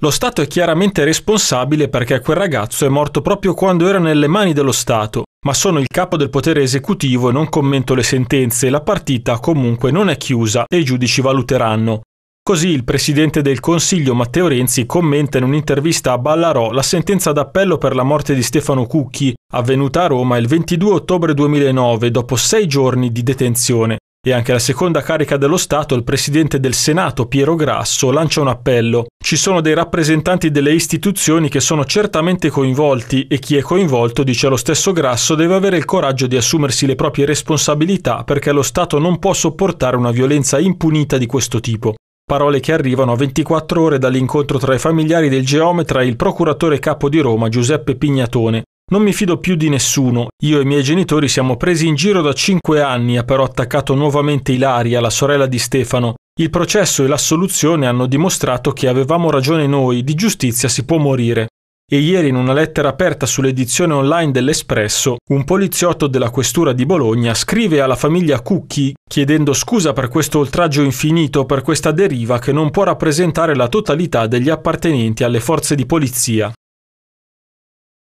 Lo Stato è chiaramente responsabile perché quel ragazzo è morto proprio quando era nelle mani dello Stato, ma sono il capo del potere esecutivo e non commento le sentenze, la partita comunque non è chiusa e i giudici valuteranno. Così il presidente del Consiglio Matteo Renzi commenta in un'intervista a Ballarò la sentenza d'appello per la morte di Stefano Cucchi, avvenuta a Roma il 22 ottobre 2009 dopo sei giorni di detenzione. E anche alla seconda carica dello Stato, il presidente del Senato Piero Grasso lancia un appello. Ci sono dei rappresentanti delle istituzioni che sono certamente coinvolti e chi è coinvolto, dice lo stesso Grasso, deve avere il coraggio di assumersi le proprie responsabilità perché lo Stato non può sopportare una violenza impunita di questo tipo. Parole che arrivano a 24 ore dall'incontro tra i familiari del geometra e il procuratore capo di Roma Giuseppe Pignatone, non mi fido più di nessuno. Io e i miei genitori siamo presi in giro da cinque anni, ha però attaccato nuovamente Ilaria, la sorella di Stefano. Il processo e l'assoluzione hanno dimostrato che avevamo ragione noi, di giustizia si può morire. E ieri in una lettera aperta sull'edizione online dell'Espresso, un poliziotto della questura di Bologna scrive alla famiglia Cucchi chiedendo scusa per questo oltraggio infinito, per questa deriva che non può rappresentare la totalità degli appartenenti alle forze di polizia.